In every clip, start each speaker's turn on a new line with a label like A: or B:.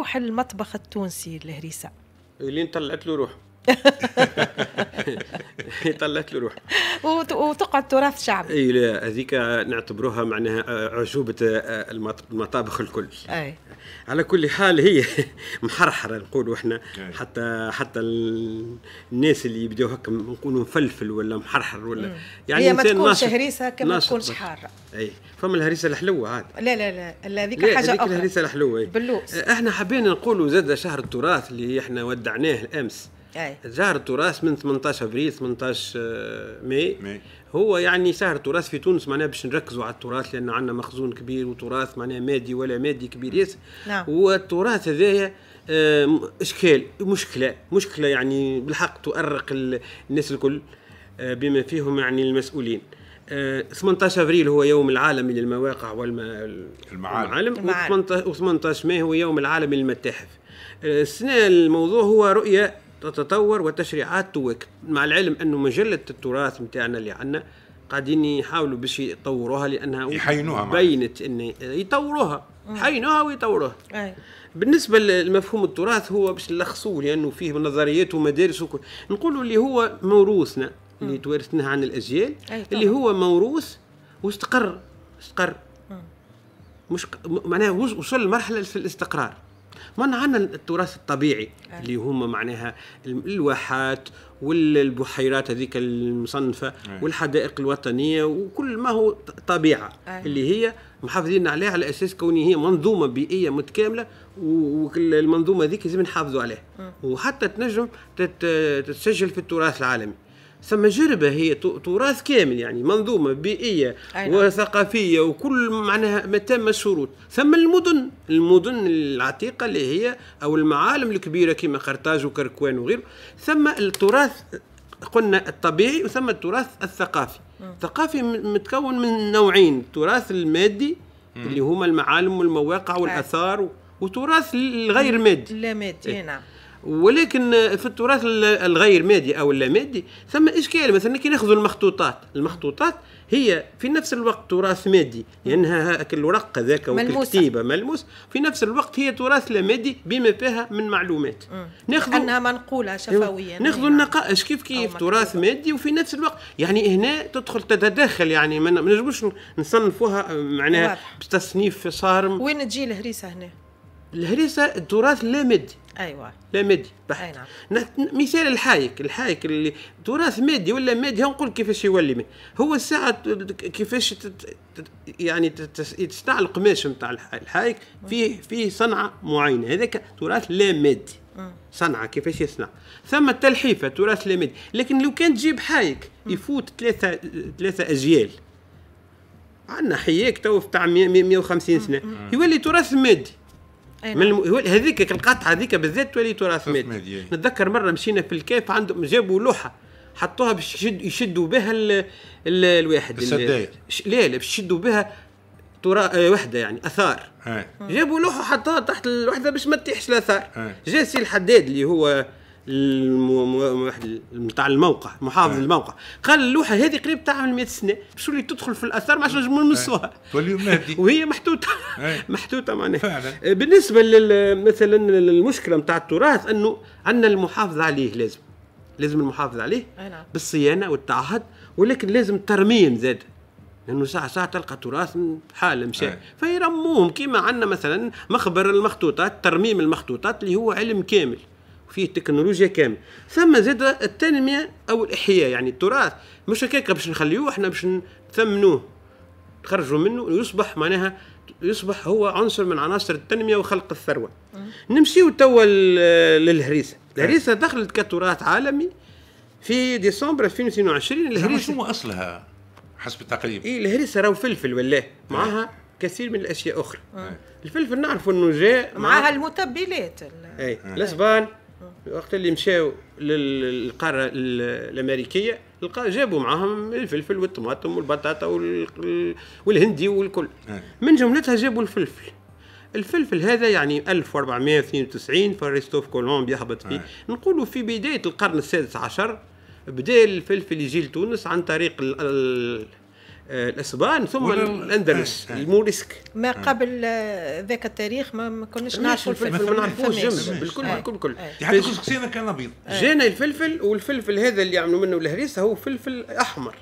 A: روح المطبخ التونسي الهريسه
B: لين طلعت له روحه طلعت له روح
A: وتقعد تراث شعب اي
B: لا هذيك نعتبروها معناها عجوبه آه، المطابخ الكل اي على كل حال هي محرحره نقولوا احنا حتى حتى الناس اللي يبداو هكا نقولوا مفلفل ولا محرحر ولا يعني هي ما تكونش هريسه كما ما تكونش حاره اي فما الهريسه الحلوه عاد
A: لا لا لا هذيك حاجه اخرى هذيك الهريسه
B: الحلوه آه، احنا حبينا نقولوا زاد شهر التراث اللي احنا ودعناه الامس أي. التراث من 18 ابريل 18 آه، ماي هو يعني شهر التراث في تونس معناها باش نركزوا على التراث لان عندنا مخزون كبير وتراث معناها مادي ولا مادي كبير ياسر نعم. والتراث هذايا اشكال مشكله مشكله يعني بالحق تؤرق الناس الكل آه، بما فيهم يعني المسؤولين 18 آه، ابريل هو يوم العالمي للمواقع والمعالم و18 ماي هو يوم العالمي للمتاحف السنه الموضوع هو رؤيه تتطور وتشريعات تواكب مع العلم انه مجله التراث نتاعنا اللي عندنا قاعدين يحاولوا باش يطوروها لانها يحينوها بينت ان يطوروها يحينوها ويطوروها أي. بالنسبه لمفهوم التراث هو باش نلخصوه لانه فيه نظريات ومدارس وكل نقولوا اللي هو موروثنا اللي توارثناه عن الاجيال اللي هو موروث واستقر استقر مش معناه وصل لمرحله في الاستقرار ما عندنا التراث الطبيعي أه. اللي هما معناها الواحات والبحيرات هذيك المصنفه أه. والحدائق الوطنيه وكل ما هو طبيعه أه. اللي هي محافظين عليها على اساس كوني هي منظومه بيئيه متكامله والمنظومه هذيك لازم نحافظوا عليها وحتى تنجم تتسجل في التراث العالمي ثم جربه هي تراث كامل يعني منظومه بيئيه نعم. وثقافيه وكل معناها ما تم الشروط ثم المدن المدن العتيقه اللي هي او المعالم الكبيره كما قرطاج وكركوان وغيره ثم التراث قلنا الطبيعي وثم التراث الثقافي الثقافي متكون من نوعين التراث المادي م. اللي هما المعالم والمواقع والاثار وتراث الغير مادي لا
A: مادي نعم
B: ولكن في التراث الغير مادي او اللامادي ثم اشكال مثلا كي ناخذ المخطوطات المخطوطات هي في نفس الوقت تراث مادي لانها الورق هذاك والكتيبه ملموس في نفس الوقت هي تراث لا مادي بما فيها من معلومات
A: ناخذ انها منقوله أيوة. شفويا ناخذ نعم.
B: النقائش كيف كيف تراث مادي وفي نفس الوقت يعني هنا تدخل تتداخل يعني ما نجموش نصنفوها آه، معناها بتصنيف صارم
A: وين تجي الهريسه هنا
B: الهريسه تراث لا مادي ايوه لا مادي بحت نعم. مثال الحايك الحايك اللي تراث مادي ولا مادي نقول كيفاش يولي منه هو الساعه كيفاش تت... يعني تصنع القماش نتاع الحايك فيه فيه صنعه معينه هذاك تراث لا مادي صنعه كيفاش يصنع ثم التلحيفه تراث لا مادي لكن لو كان تجيب حايك يفوت ثلاثه ثلاثه اجيال عندنا حياك تو تاع 150 سنه يولي تراث مادي إيه. من الم... هذيك القطعه هذيك بالذات تولي تراث مادي إيه. نتذكر مره مشينا في الكيف عندهم جابوا لوحه حطوها باش يشد يشدوا بها ال... ال... الواحد السداير لا لا باش يشدوا بها ترا آه، وحده يعني اثار إيه. جابوا لوحه حطوها تحت الوحده باش ما تطيحش الاثار جاء سي الحداد اللي هو نتاع الموقع محافظ آه. الموقع قال اللوحه هذه قريب تعمل 100 سنه باش تولي تدخل في الاثار ما عادش نمسوها آه. تولي مهدي وهي محتوته آه. محطوطه معناها فعلا آه، بالنسبه لل... مثلا المشكله نتاع التراث انه عندنا المحافظه عليه لازم لازم المحافظ عليه أه. بالصيانه والتعهد ولكن لازم ترميم زاد لانه ساعه ساعه تلقى تراث حال مشى أه. فيرموهم كما عندنا مثلا مخبر المخطوطات ترميم المخطوطات اللي هو علم كامل وفيه تكنولوجيا كامل ثم زاد التنميه او الاحياء يعني التراث مش هكاك باش نخليوه احنا باش نثمنوه نخرجوا منه ويصبح معناها يصبح هو عنصر من عناصر التنميه وخلق الثروه نمشيو توا للهريسه الهريسه دخلت كتراث عالمي في ديسمبر 2022 يعني الهريسه شنو اصلها حسب التقريب اي الهريسه راهو فلفل والله معاها كثير من الاشياء اخرى الفلفل نعرف انه جاء معاها
A: المتبلات
B: اي الاسبان وقت اللي مشاو للقاره الامريكيه لقى جابوا معاهم الفلفل والطماطم والبطاطا والهندي والكل آه. من جملتها جابوا الفلفل الفلفل هذا يعني 1492 فارستوف كولومب يهبط فيه آه. نقولوا في بدايه القرن السادس عشر بدا الفلفل يجي لتونس عن طريق آه، الاسبان ثم الاندلس الموريسك آه، آه. ما
A: قبل ذاك التاريخ ما كناش نعرفوا الفلفل ما نعرفوش جمل بالكل بالكل بالكل حتى
B: كسكسينا كان ابيض جانا الفلفل والفلفل هذا اللي يعملوا منه الهريسه هو فلفل احمر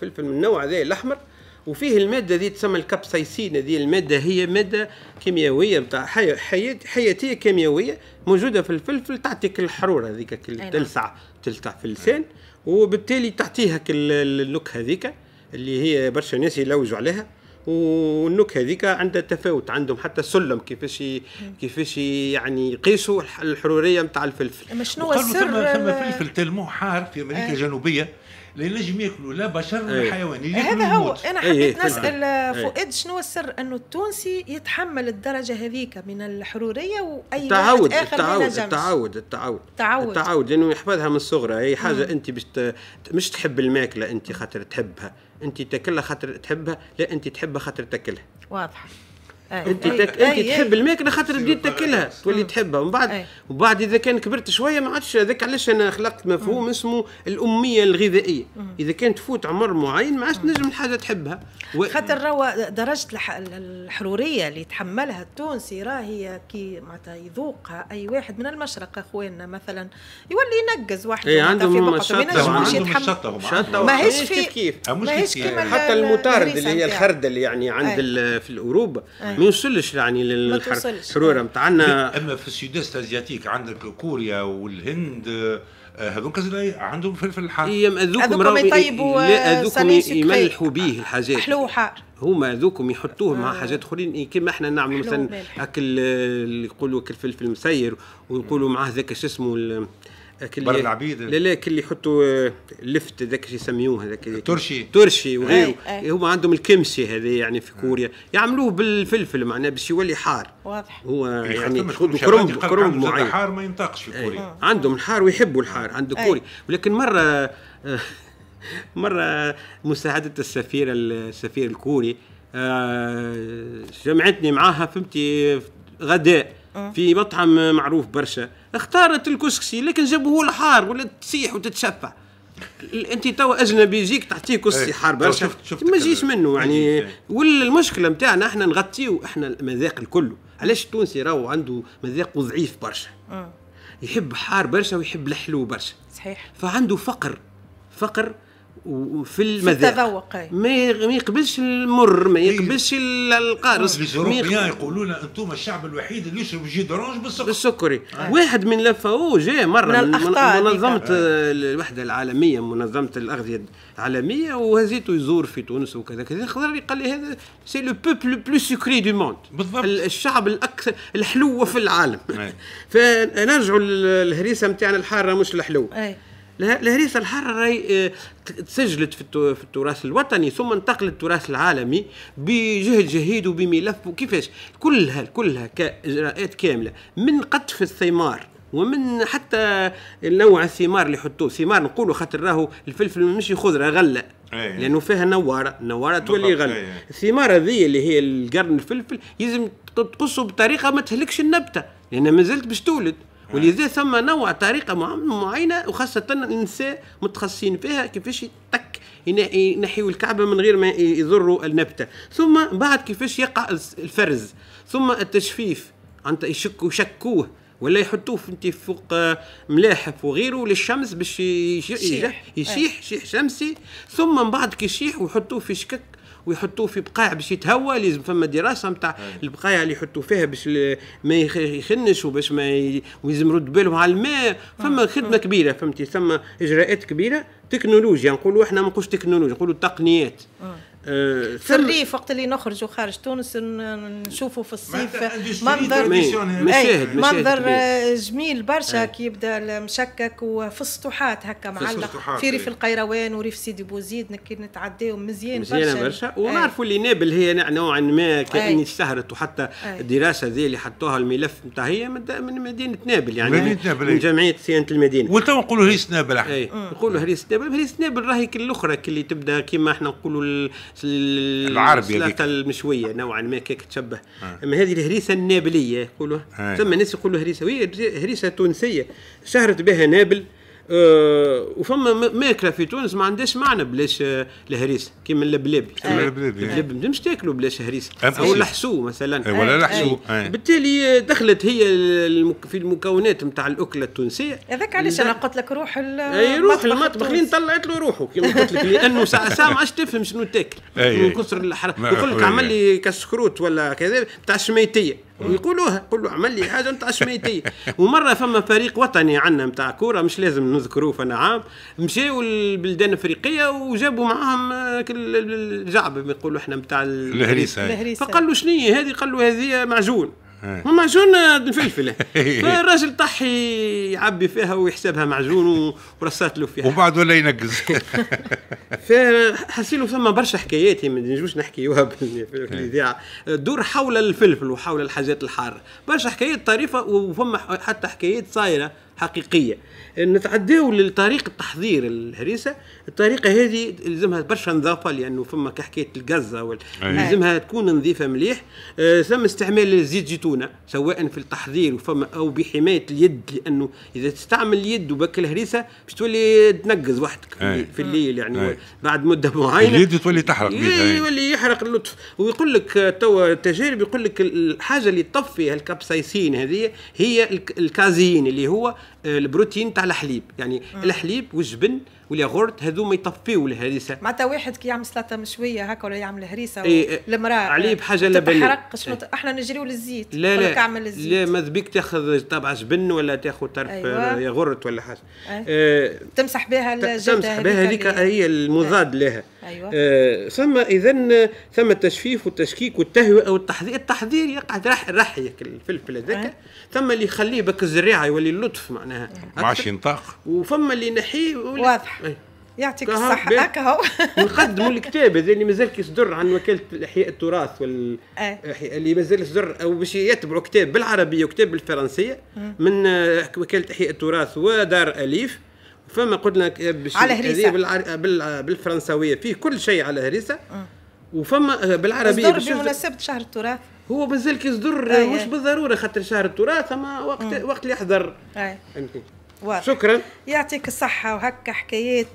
B: فلفل من النوع هذا الاحمر وفيه المادة ذي تسمى الكابسايسين هذه المادة هي مادة كيميائية نتاع حي... حي... حياتية كيميائية موجودة في الفلفل تعطيك الحرورة هذيك نعم. تلسع تلسع في اللسان وبالتالي تعطيها النكهة هذيك اللي هي برشا ناس يلوجوا عليها والنكهه هذيك عندها تفاوت عندهم حتى السلم كيفاش كيفاش يعني يقيسوا الحروريه نتاع الفلفل شنو السر ثم فلفل تلمو حار في امريكا آه. الجنوبيه لان ينجم ياكلوا لا بشر ولا إيه. حيوان هذا هو انا إيه، حبيت إيه، نسال فؤاد
A: شنو السر انه التونسي يتحمل الدرجه هذيك من الحروريه واي تعود آخر التعود التعود
B: التعود التعود التعود لانه يحفظها من الصغرى هي حاجه انت مش تحب الماكله انت خاطر تحبها انت تاكلها خاطر تحبها لا انت تحبها خاطر تاكلها
A: واضحه آه، انت آه، تك... آه، انت تحب
B: الماكله خاطر بديت تاكلها تولي تحبها ومن بعد ومن بعد اذا كان كبرت شويه ما عادش هذاك علاش انا خلقت مفهوم اسمه الاميه الغذائيه اذا كان تفوت عمر معين ما عادش تنجم الحاجه تحبها و... خاطر
A: روى درجه الحروريه اللي يتحملها التونسي راهي كي معناتها يذوقها اي واحد من المشرق اخواننا مثلا يولي ينقز واحد اي عندهم شطه عندهم الشطه ماهيش كيف ماهيش يعني. حتى المطارد اللي هي الخردل
B: يعني عند في اوروبا ما يوصلش يعني للحرورة بتاعنا آه. اما في السيدست ازياتيك عندك كوريا والهند آه، هذوك عندهم فلفل حار هذوكم يطيبوا لا آه، هذوكم يملحوا به الحاجات حلو وحار هما ذوكم يحطوه مع حاجات اخرين إيه، كما احنا نعملوا مثلا اكل اللي يقولوا فلفل مسير ويقولوا معاه ذاك شو اسمه هاك برا العبيد لا لا اللي يحطوا آه، لفت ذاك شو يسميوه هذاك الترشي ترشي وغيره إيه، هما عندهم الكمسي هذا يعني في كوريا يعملوه بالفلفل معناه باش يولي حار واضح هو إيه، يعني كرنب كرنب معين الحار ما ينطقش في كوريا عندهم الحار ويحبوا الحار عند كوريا ولكن مره آه، مره مساعده السفير السفير الكوري جمعتني آه، معاها فهمتي غداء آه. في مطعم معروف برشا اختارت الكسكسي لكن جابوه الحار ولا تسيح وتتشفع انت توا اجنبي يجيك تعطيه كسكسي إيه. حار برشا ما جيش منه يعني إيه. والمشكله نتاعنا احنا نغطيو احنا المذاق الكل علاش التونسي راهو عنده مذاق ضعيف برشا آه. يحب حار برشا ويحب الحلو برشا صحيح فعنده فقر فقر وفي المذاق التذوق ما ما يقبلش المر ما يقبلش القارص الاوروبيان يقولوا لنا انتم الشعب الوحيد اللي يشرب جي دورونج بالسكر بالسكري آه. واحد من لافاو جاء مره من, من منظمه آه. الوحده العالميه منظمه الاغذيه العالميه وهزيته يزور في تونس وكذا كذا خضر قال لي هذا سي لو بوبل بلو سكري دو موند بالضبط الشعب الاكثر الحلوه في العالم فنرجعوا للهريسه نتاعنا الحاره مش الحلوه الهريسه الحرة آه، تسجلت في التراث الوطني ثم انتقلت التراث العالمي بجهد جهيد وبملف وكيفاش كلها كلها كاجراءات كامله من قطف الثمار ومن حتى نوع الثمار اللي يحطوه ثمار نقولوا خاطر راهو الفلفل مش خضره غله أيه. لانه فيها نواره نواره تولي غله أيه. الثمار هذه اللي هي القرن الفلفل لازم تقصه بطريقه ما تهلكش النبته لان ما زلت باش تولد ولذا ثم نوع طريقه معينه وخاصه النساء متخصصين فيها كيفاش تك ينحيوا الكعبه من غير ما يضروا النبته ثم بعد كيفاش يقع الفرز ثم التجفيف انت يشكوا يشكوه ولا يحطوه انت فوق آه، ملاحف وغيره للشمس باش يشيح يشيح شيح شمسي ثم من بعد كي يشيح ويحطوه في شكك ويحطوه في بقاع باش يتهوى لازم فما دراسه نتاع البقايع اللي يحطوا فيها باش ما يخنش وباش ما ي... رد يرد بالهم على الماء فما أه، خدمه أه. كبيره فهمتي ثم اجراءات كبيره تكنولوجيا نقولوا احنا ما نقولوش تكنولوجيا نقولوا تقنيات أه. آه، في الريف
A: وقت اللي نخرجوا خارج تونس نشوفوا في الصيف منظر مشاهد منظر جميل برشا كي يبدا مشكك وفي السطوحات هكا معلق في ريف إيه. القيروان وريف سيدي بوزيد كي نتعداو مزيان برشا مزيان برشا ونعرفوا
B: اللي نابل هي نوعا ما كان اشتهرت وحتى الدراسه ذي اللي حطوها الملف نتاع هي من مدينه نابل يعني مدينه نابل من جمعيه صيانه المدينه ولتو نقولوا هريس نابل أمم. نقولوا هريس نابل هريس نابل راهي كالاخرى اللي تبدا كيما احنا نقولوا العربي السلطه المشويه نوعا ما كيك تشبه آه. اما هذه الهريسه النابليه يقولوها آه. ثم الناس يقولوا هريسه وهي هريسه تونسيه شهرت بها نابل آه، وفما ماكله في تونس ما عندهاش معنى بلاش آه، الهريسه كيما اللبلابي اللبلابي ما تنجمش تاكلوا بلاش هريسه او الحسو مثلا ولا الحسو آه، بالتالي دخلت هي في المكونات نتاع الاكله التونسيه
A: هذاك علاش انا قلت لك روح اي روح المطبخ لين
B: طلعت له روحه كيما قلت لك لانه ساعه ساعه ما عادش تفهم شنو تاكل من كثر الحرام يقول لك عمل لي كسكروت ولا كذا نتاع الشميتيه ويقولوها يقولوا اعمل لي حاجه نتاع شميتي ومره فما فريق وطني عندنا نتاع كوره مش لازم نذكروه فانا عام مشاو البلدان الافريقيه وجابوا معاهم آه، الجعبه يقولوا احنا نتاع الهريسه فقال له شنو هذه قال له هذه معجون إيه. معجون الفلفلة فالراجل طح يعبي فيها ويحسبها معجون ورصات له فيها وبعد ولا ينقز فحسيلو ثم برشا حكايات ما نجوش نحكيوها في إيه. الاذاعه دور حول الفلفل وحول الحاجات الحاره برشا حكايات طريفه وفما حتى حكايات صايره حقيقيه نتعداو لطريقه تحضير الهريسه الطريقه هذه لازمها برشا نظافه لانه فما كحكايه القزه يلزمها لازمها تكون نظيفه مليح آه ثم استعمال زيت زيتونه سواء في التحضير وفما او بحمايه اليد لانه اذا تستعمل اليد وبك الهريسه باش تولي تنقز وحدك في, في الليل يعني أي. بعد مده معينه اليد تولي تحرق يولي يحرق اللطف ويقول لك توا التجارب يقول لك الحاجه اللي تطفي الكابسايسين هذه هي الكازيين اللي هو آه، البروتين تاع الحليب يعني مم. الحليب والجبن والياغورت هذو ما يطفيو الهريسه
A: معناتها واحد كي يعمل سلطه مشويه هكا ولا يعمل هريسه إيه،, إيه
B: المراه عليه آه، بحاجه لبن تحرق شنو إيه.
A: احنا نجريو للزيت لا لا اعمل الزيت
B: لا ماذا بيك تاخذ طبعه جبن ولا تاخذ طرف آه، أيوة. ياغورت ولا حاجه ايه. آه
A: تمسح بها الجلده تمسح بها هذيك
B: هي المضاد لها أيوة. آه ثم اذا ثم التجفيف والتشكيك والتهوئه والتحذير التحذير يقع راح راح الفلفل هذاك آه. ثم اللي يخليه بك الزريعه يولي اللطف معناها ما عادش ينطق وفما اللي ينحيه واضح آه. يعطيك الصحة هكا هو نقدموا الكتاب هذا اللي مازال كيصدر عن وكالة إحياء التراث وال أه. اللي مازال يصدر أو باش يتبعوا كتاب بالعربية وكتاب بالفرنسية من آه، وكالة إحياء التراث ودار أليف فما قلنا إيه، على هريسه إيه، آه، آه، بالفرنسويه فيه كل شيء على هريسه وفما آه، بالعربيه يصدر بمناسبه شهر التراث هو مازال كيصدر آه مش بالضروره خاطر شهر التراث اما وقت مم. وقت اللي يحضر آه. شكرا يعطيك الصحه وهكا حكايات